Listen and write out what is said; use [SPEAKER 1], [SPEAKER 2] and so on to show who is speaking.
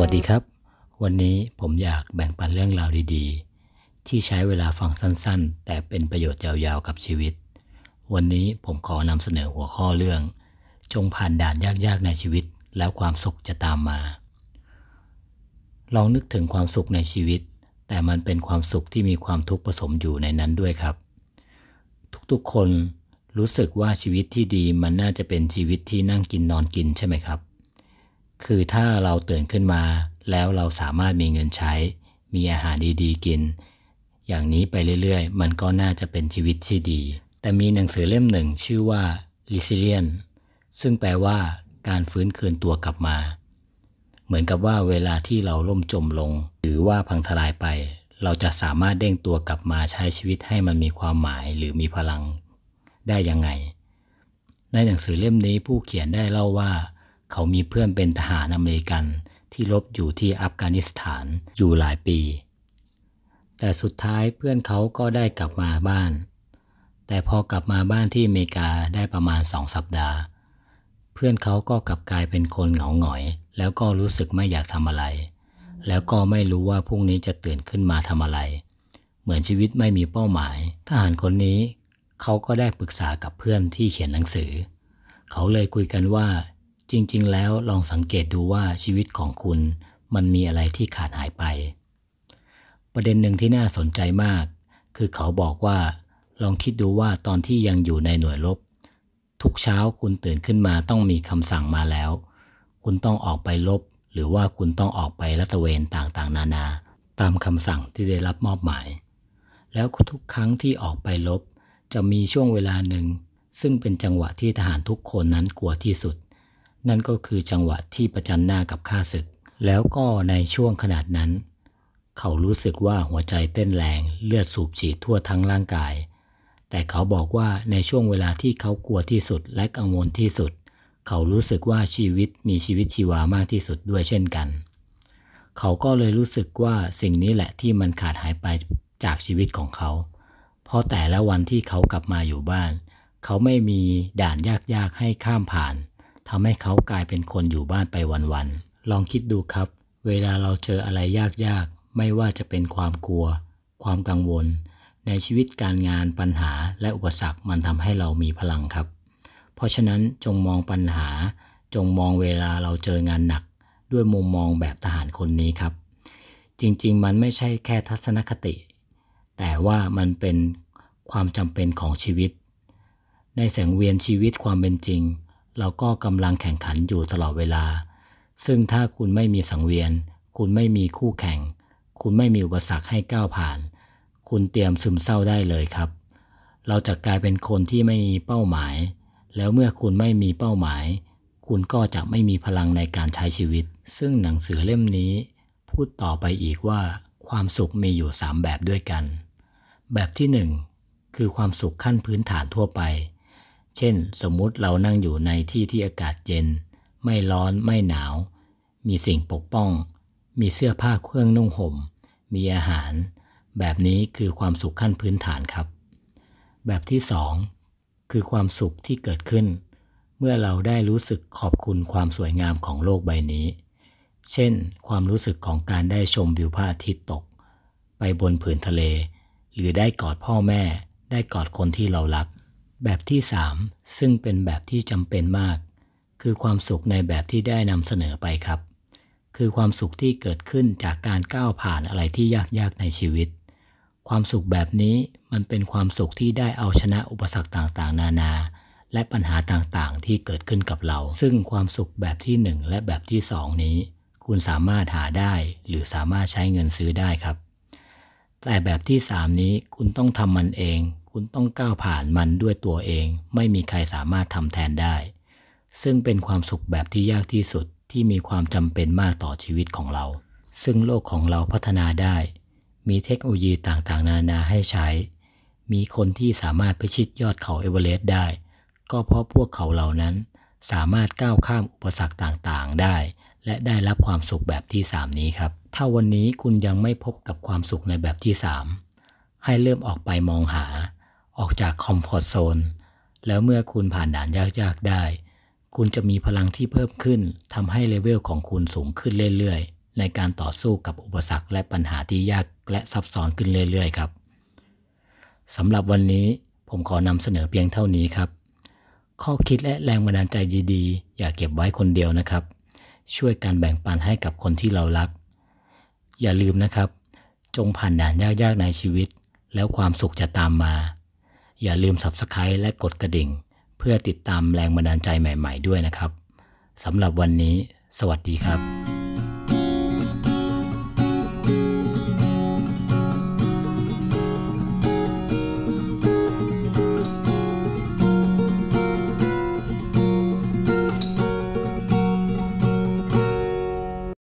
[SPEAKER 1] วัสดีครับ วันนี้ผมอยากแบ่งปันเรื่องราวดีๆที่ใช้เวลาฟังสั้นๆ แต่เป็นประโยชน์ยาวๆกับชีวิต วันนี้ผมขอนำเสนอหัวข้อเรื่องจงผ่านด่านยากๆในชีวิตแล้วความสุขจะตามมา ลองนึกถึงความสุขในชีวิต แต่มันเป็นความสุขที่มีความทุกข์ผสมอยู่ในนั้นด้วยครับ ทุกๆคนรู้สึกว่าชีวิตที่ดีมันน่าจะเป็นชีวิตที่นั่งกินนอนกินใช่ไหมครับคือถ้าเราตื่นขึ้นมาแล้วเราสามารถมีเงินใช้ มีอาหารดีๆกิน อย่างนี้ไปเรื่อยๆมันก็น่าจะเป็นชีวิตที่ดี แต่มีหนังสือเล่มหนึ่งชื่อว่า resilient ซึ่งแปลว่าการฟื้นคืนตัวกลับมา เหมือนกับว่าเวลาที่เราล่มจมลง หรือว่าพังทลายไป เราจะสามารถเด้งตัวกลับมาใช้ชีวิตให้มันมีความหมายหรือมีพลัง ได้ยังไง ในหนังสือเล่มนี้ผู้เขียนได้เล่าว่าเขามีเพื่อนเป็นทหารอเมริกันที่รบอยู่ที่อัฟกานิสถานอยู่หลายปี แต่สุดท้ายเพื่อนเขาก็ได้กลับมาบ้าน แต่พอกลับมาบ้านที่อเมริกาได้ประมาณสองสัปดาห์ เพื่อนเขาก็กลับกลายเป็นคนเหงาหงอย แล้วก็รู้สึกไม่อยากทำอะไร แล้วก็ไม่รู้ว่าพรุ่งนี้จะตื่นขึ้นมาทำอะไร เหมือนชีวิตไม่มีเป้าหมาย ทหารคนนี้เขาก็ได้ปรึกษากับเพื่อนที่เขียนหนังสือ เขาเลยคุยกันว่าจริงๆ แล้วลองสังเกตดูว่าชีวิตของคุณมันมีอะไรที่ขาดหายไป ประเด็นหนึ่งที่น่าสนใจมากคือเขาบอกว่า ลองคิดดูว่าตอนที่ยังอยู่ในหน่วยรบทุกเช้าคุณตื่นขึ้นมาต้องมีคำสั่งมาแล้ว คุณต้องออกไปรบหรือว่าคุณต้องออกไปละตะเวนต่างๆนานา ตามคำสั่งที่ได้รับมอบหมาย แล้วทุกครั้งที่ออกไปรบจะมีช่วงเวลาหนึ่งซึ่งเป็นจังหวะที่ทหารทุกคนนั้นกลัวที่สุดนั่นก็คือจังหวะที่ประจันหน้ากับข้าศึก แล้วก็ในช่วงขนาดนั้น เขารู้สึกว่าหัวใจเต้นแรง เลือดสูบฉีดทั่วทั้งร่างกาย แต่เขาบอกว่าในช่วงเวลาที่เขากลัวที่สุดและกังวลที่สุด เขารู้สึกว่าชีวิตมีชีวิตชีวามากที่สุดด้วยเช่นกัน เขาก็เลยรู้สึกว่าสิ่งนี้แหละที่มันขาดหายไปจากชีวิตของเขา เพราะแต่ละวันที่เขากลับมาอยู่บ้าน เขาไม่มีด่านยากๆให้ข้ามผ่านทำให้เขากลายเป็นคนอยู่บ้านไปวัน ๆ ลองคิดดูครับ เวลาเราเจออะไรยาก ๆ ไม่ว่าจะเป็นความกลัว ความกังวล ในชีวิตการงานปัญหาและอุปสรรค มันทำให้เรามีพลังครับ เพราะฉะนั้นจงมองปัญหา จงมองเวลาเราเจองานหนัก ด้วยมุมมองแบบทหารคนนี้ครับ จริง ๆ มันไม่ใช่แค่ทัศนคติ แต่ว่ามันเป็นความจำเป็นของชีวิต ในแสงเวียนชีวิตความเป็นจริงเราก็กำลังแข่งขันอยู่ตลอดเวลา ซึ่งถ้าคุณไม่มีสังเวียน คุณไม่มีคู่แข่ง คุณไม่มีอุปสรรคให้ก้าวผ่าน คุณเตรียมซึมเศร้าได้เลยครับ เราจะกลายเป็นคนที่ไม่มีเป้าหมาย แล้วเมื่อคุณไม่มีเป้าหมาย คุณก็จะไม่มีพลังในการใช้ชีวิต ซึ่งหนังสือเล่มนี้ พูดต่อไปอีกว่า ความสุขมีอยู่3แบบด้วยกัน แบบที่ 1 คือความสุขขั้นพื้นฐานทั่วไปเช่นสมมุติเรานั่งอยู่ในที่ที่อากาศเย็น ไม่ร้อนไม่หนาว มีสิ่งปกป้อง มีเสื้อผ้าเครื่องนุ่งห่มมีอาหาร แบบนี้คือความสุขขั้นพื้นฐานครับ แบบที่ 2 คือความสุขที่เกิดขึ้น เมื่อเราได้รู้สึกขอบคุณความสวยงามของโลกใบนี้ เช่นความรู้สึกของการได้ชมวิวพระอาทิตย์ตก ไปบนผืนทะเล หรือได้กอดพ่อแม่ได้กอดคนที่เรารักแบบที่ 3 ซึ่งเป็นแบบที่จำเป็นมาก คือความสุขในแบบที่ได้นำเสนอไปครับ คือความสุขที่เกิดขึ้นจากการก้าวผ่านอะไรที่ยากๆในชีวิตความสุขแบบนี้มันเป็นความสุขที่ได้เอาชนะอุปสรรคต่าง ๆ นานา และปัญหาต่างๆ ที่เกิดขึ้นกับเรา ซึ่งความสุขแบบที่ 1 และแบบที่ 2 นี้ คุณสามารถหาได้หรือสามารถใช้เงินซื้อได้ครับ แต่แบบที่ 3 นี้คุณต้องทำมันเองคุณต้องก้าวผ่านมันด้วยตัวเองไม่มีใครสามารถทำแทนได้ ซึ่งเป็นความสุขแบบที่ยากที่สุดที่มีความจำเป็นมากต่อชีวิตของเรา ซึ่งโลกของเราพัฒนาได้ มีเทคโนโลยีต่างๆ นานาให้ใช้ มีคนที่สามารถพิชิตยอดเขาเอเวอเรสต์ได้ ก็เพราะพวกเขาเหล่านั้นสามารถก้าวข้ามอุปสรรคต่างๆ ได้ และได้รับความสุขแบบที่ 3 นี้ครับถ้าวันนี้คุณยังไม่พบกับความสุขในแบบที่ 3 ให้เริ่มออกไปมองหาออกจากคอมฟอร์ทโซนแล้วเมื่อคุณผ่านด่านยาก ๆ ได้ คุณจะมีพลังที่เพิ่มขึ้นทำให้เลเวลของคุณสูงขึ้นเรื่อยๆ ในการต่อสู้กับอุปสรรคและปัญหาที่ยากและซับซ้อนขึ้นเรื่อย ๆ ครับสำหรับวันนี้ผมขอนำเสนอเพียงเท่านี้ครับ ข้อคิดและแรงบันดาลใจดี ๆ อย่าเก็บไว้คนเดียวนะครับ ช่วยการแบ่งปันให้กับคนที่เรารัก อย่าลืมนะครับ จงผ่านด่านยากๆในชีวิต แล้วความสุขจะตามมาอย่าลืม Subscribe และกดกระดิ่ง เพื่อติดตามแรงบันดาลใจใหม่ๆด้วยนะครับ สำหรับวันนี้ สวัสดีครับ